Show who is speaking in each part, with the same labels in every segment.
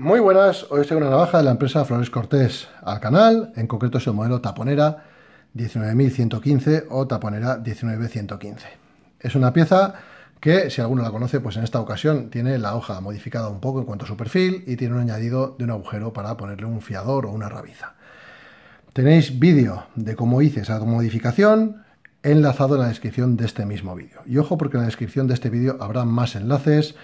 Speaker 1: Muy buenas, hoy traigo una navaja de la empresa Flores Cortés al canal, en concreto es el modelo Taponera 19115 o Taponera 19115. Es una pieza que, si alguno la conoce, pues en esta ocasión tiene la hoja modificada un poco en cuanto a su perfil y tiene un añadido de un agujero para ponerle un fiador o una rabiza. Tenéis vídeo de cómo hice esa modificación enlazado en la descripción de este mismo vídeo. Y ojo porque en la descripción de este vídeo habrá más enlaces,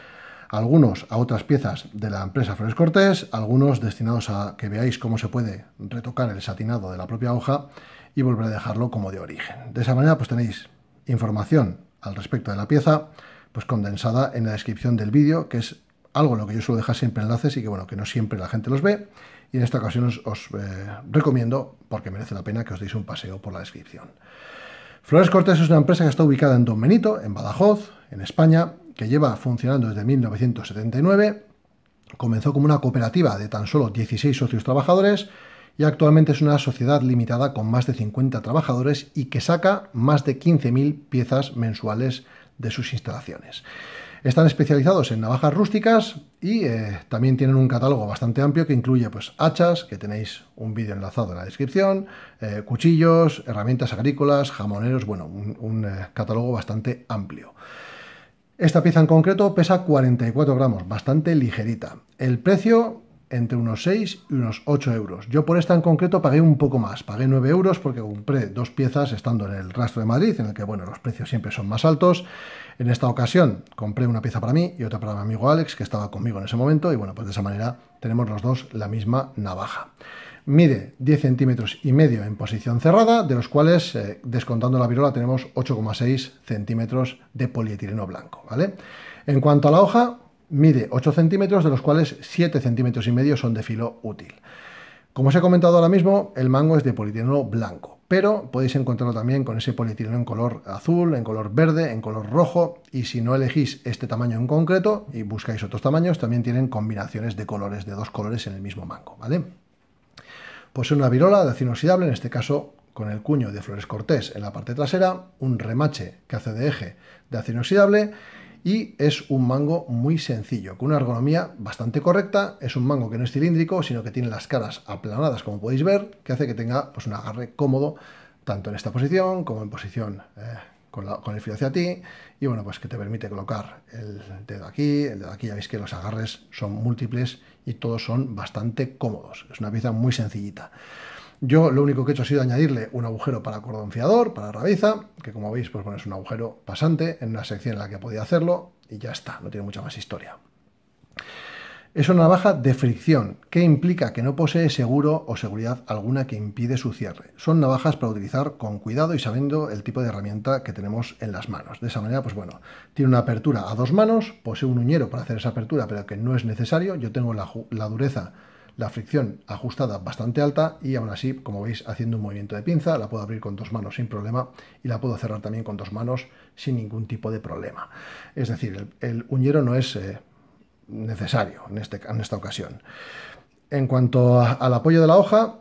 Speaker 1: algunos a otras piezas de la empresa Flores Cortés, algunos destinados a que veáis cómo se puede retocar el satinado de la propia hoja y volver a dejarlo como de origen. De esa manera pues tenéis información al respecto de la pieza pues condensada en la descripción del vídeo, que es algo en lo que yo suelo dejar siempre enlaces y que bueno, que no siempre la gente los ve. Y en esta ocasión os, eh, recomiendo, porque merece la pena, que os deis un paseo por la descripción. Flores Cortés es una empresa que está ubicada en Don Benito, en Badajoz, en España, que lleva funcionando desde 1979. Comenzó como una cooperativa de tan solo 16 socios trabajadores y actualmente es una sociedad limitada con más de 50 trabajadores y que saca más de 15.000 piezas mensuales de sus instalaciones. Están especializados en navajas rústicas y eh, también tienen un catálogo bastante amplio que incluye pues, hachas, que tenéis un vídeo enlazado en la descripción, eh, cuchillos, herramientas agrícolas, jamoneros, bueno, un, eh, catálogo bastante amplio. Esta pieza en concreto pesa 44 gramos, bastante ligerita. El precio entre unos 6 y unos 8 euros. Yo por esta en concreto pagué un poco más, pagué 9 euros porque compré dos piezas estando en el rastro de Madrid, en el que bueno, los precios siempre son más altos. En esta ocasión compré una pieza para mí y otra para mi amigo Alex, que estaba conmigo en ese momento, y bueno, pues de esa manera tenemos los dos la misma navaja. Mide 10 centímetros y medio en posición cerrada, de los cuales, eh, descontando la virola, tenemos 8,6 centímetros de polietileno blanco. ¿vale? En cuanto a la hoja, mide 8 centímetros, de los cuales 7 centímetros y medio son de filo útil. Como os he comentado ahora mismo, el mango es de polietileno blanco, pero podéis encontrarlo también con ese polietileno en color azul, en color verde, en color rojo, y si no elegís este tamaño en concreto y buscáis otros tamaños, también tienen combinaciones de colores, de dos colores en el mismo mango, ¿vale? Posee una virola de acino inoxidable, en este caso con el cuño de Flores Cortés en la parte trasera, un remache que hace de eje de acino inoxidable y es un mango muy sencillo, con una ergonomía bastante correcta, es un mango que no es cilíndrico, sino que tiene las caras aplanadas como podéis ver, que hace que tenga pues, un agarre cómodo tanto en esta posición como en posición eh, con, el filo hacia ti y bueno, pues que te permite colocar el dedo aquí, el dedo aquí, ya veis que los agarres son múltiples y todos son bastante cómodos, es una pieza muy sencillita. Yo lo único que he hecho ha sido añadirle un agujero para cordón para rabiza, que como veis, pues bueno, es un agujero pasante en una sección en la que podía hacerlo y ya está, no tiene mucha más historia. Es una navaja de fricción, que implica que no posee seguro o seguridad alguna que impide su cierre. Son navajas para utilizar con cuidado y sabiendo el tipo de herramienta que tenemos en las manos. De esa manera, pues bueno, tiene una apertura a dos manos, posee un uñero para hacer esa apertura, pero que no es necesario. Yo tengo la, dureza, la fricción ajustada bastante alta y aún así, como veis, haciendo un movimiento de pinza, la puedo abrir con dos manos sin problema y la puedo cerrar también con dos manos sin ningún tipo de problema. Es decir, el, uñero no es... Eh, necesario en, este, en esta ocasión. En cuanto al apoyo de la hoja,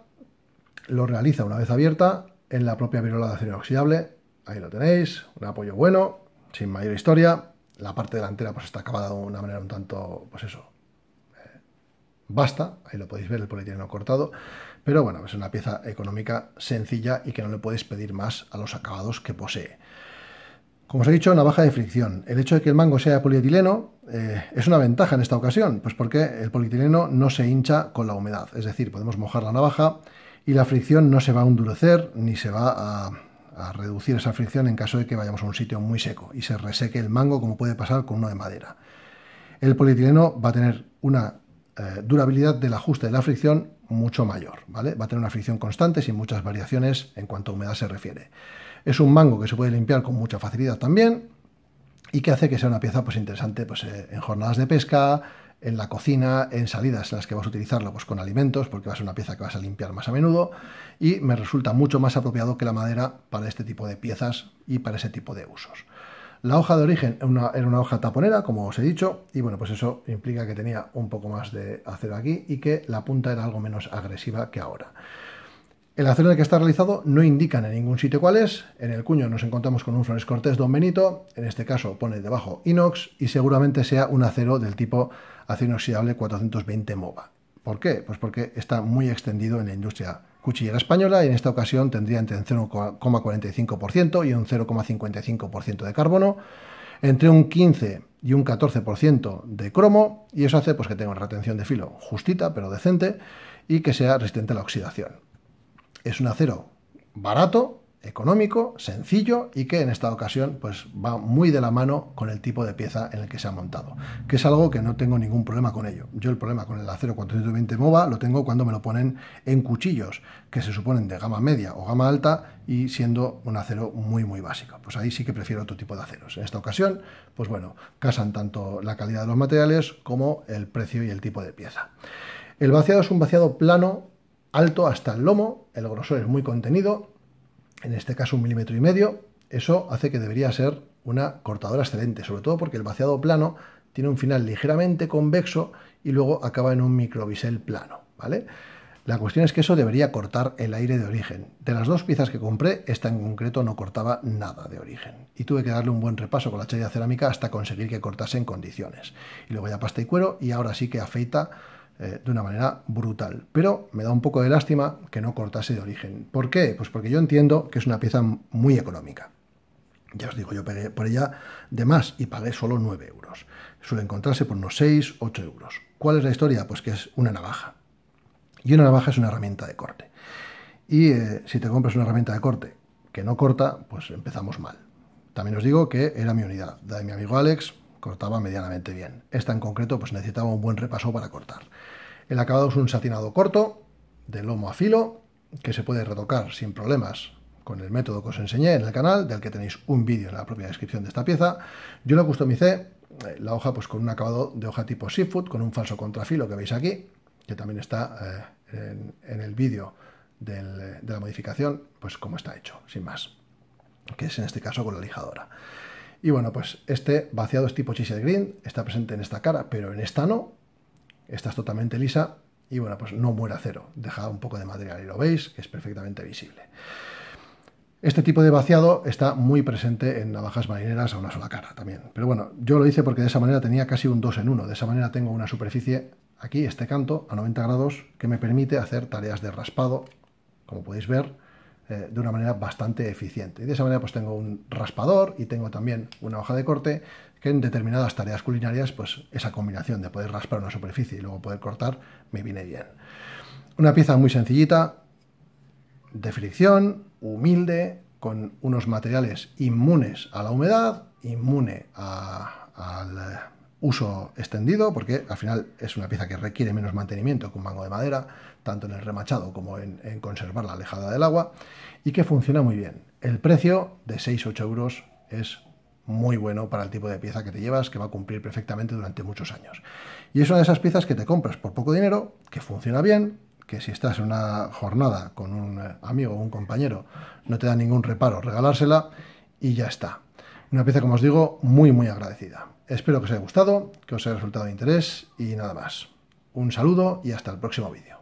Speaker 1: lo realiza una vez abierta en la propia virola de acero inoxidable. Ahí lo tenéis, un apoyo bueno, sin mayor historia. La parte delantera pues está acabada de una manera un tanto, pues eso, basta. Eh, Ahí lo podéis ver, el polietileno cortado. Pero bueno, es una pieza económica sencilla y que no le podéis pedir más a los acabados que posee. Como os he dicho, navaja de fricción. El hecho de que el mango sea polietileno eh, es una ventaja en esta ocasión, pues porque el polietileno no se hincha con la humedad. Es decir, podemos mojar la navaja y la fricción no se va a endurecer ni se va a, reducir esa fricción en caso de que vayamos a un sitio muy seco y se reseque el mango como puede pasar con uno de madera. El polietileno va a tener una eh, durabilidad del ajuste de la fricción mucho mayor, ¿vale? Va a tener una fricción constante sin muchas variaciones en cuanto a humedad se refiere. Es un mango que se puede limpiar con mucha facilidad también y que hace que sea una pieza pues, interesante pues, eh, en jornadas de pesca, en la cocina, en salidas en las que vas a utilizarlo pues, con alimentos, porque va a ser una pieza que vas a limpiar más a menudo, y me resulta mucho más apropiado que la madera para este tipo de piezas y para ese tipo de usos. La hoja de origen era una, era una hoja taponera, como os he dicho, y bueno, pues eso implica que tenía un poco más de acero aquí y que la punta era algo menos agresiva que ahora. El acero en el que está realizado no indican en ningún sitio cuál es. En el cuño nos encontramos con un Flores Cortés Don Benito, en este caso pone debajo inox y seguramente sea un acero del tipo acero inoxidable 420 MOBA. ¿Por qué? Pues porque está muy extendido en la industria cuchillera española y en esta ocasión tendría entre un 0,45% y un 0,55% de carbono, entre un 15 y un 14% de cromo y eso hace pues, que tenga una retención de filo justita pero decente y que sea resistente a la oxidación es un acero barato, económico, sencillo y que en esta ocasión pues va muy de la mano con el tipo de pieza en el que se ha montado, que es algo que no tengo ningún problema con ello. Yo el problema con el acero 420 MOVA lo tengo cuando me lo ponen en cuchillos que se suponen de gama media o gama alta y siendo un acero muy muy básico. Pues ahí sí que prefiero otro tipo de aceros. En esta ocasión, pues bueno, casan tanto la calidad de los materiales como el precio y el tipo de pieza. El vaciado es un vaciado plano alto hasta el lomo, el grosor es muy contenido, en este caso un milímetro y medio, eso hace que debería ser una cortadora excelente, sobre todo porque el vaciado plano tiene un final ligeramente convexo y luego acaba en un microbisel plano, ¿vale? La cuestión es que eso debería cortar el aire de origen. De las dos piezas que compré, esta en concreto no cortaba nada de origen. Y tuve que darle un buen repaso con la chella cerámica hasta conseguir que cortase en condiciones. Y luego ya pasta y cuero y ahora sí que afeita eh, de una manera brutal. Pero me da un poco de lástima que no cortase de origen. ¿Por qué? Pues porque yo entiendo que es una pieza muy económica. Ya os digo, yo pegué por ella de más y pagué solo 9 euros. Suele encontrarse por unos 6, 8 euros. ¿Cuál es la historia? Pues que es una navaja. Y una navaja es una herramienta de corte. Y eh, si te compras una herramienta de corte que no corta, pues empezamos mal. También os digo que era mi unidad, la de mi amigo Alex, cortaba medianamente bien. Esta en concreto pues necesitaba un buen repaso para cortar. El acabado es un satinado corto, de lomo a filo, que se puede retocar sin problemas con el método que os enseñé en el canal, del que tenéis un vídeo en la propia descripción de esta pieza. Yo lo customicé, eh, la hoja pues con un acabado de hoja tipo Seafood, con un falso contrafilo que veis aquí, que también está eh, en, en, el vídeo de la modificación, pues como está hecho, sin más, que es en este caso con la lijadora. Y bueno, pues este vaciado es tipo chisel green, está presente en esta cara, pero en esta no. Esta es totalmente lisa y bueno, pues no muere a cero. Deja un poco de material y lo veis, que es perfectamente visible. Este tipo de vaciado está muy presente en navajas marineras a una sola cara también. Pero bueno, yo lo hice porque de esa manera tenía casi un 2 en 1. De esa manera tengo una superficie aquí, este canto, a 90 grados, que me permite hacer tareas de raspado, como podéis ver, eh, de una manera bastante eficiente. Y de esa manera pues tengo un raspador y tengo también una hoja de corte que en determinadas tareas culinarias pues esa combinación de poder raspar una superficie y luego poder cortar me viene bien. Una pieza muy sencillita, de fricción, humilde, con unos materiales inmunes a la humedad, inmune a, al uso extendido, porque al final es una pieza que requiere menos mantenimiento que un mango de madera, tanto en el remachado como en, conservar conservarla alejada del agua, y que funciona muy bien. El precio de 6-8 euros es muy bueno para el tipo de pieza que te llevas, que va a cumplir perfectamente durante muchos años. Y es una de esas piezas que te compras por poco dinero, que funciona bien, que si estás en una jornada con un eh, amigo o un compañero, no te da ningún reparo regalársela y ya está. Una pieza, como os digo, muy, muy agradecida. Espero que os haya gustado, que os haya resultado de interés y nada más. Un saludo y hasta el próximo vídeo.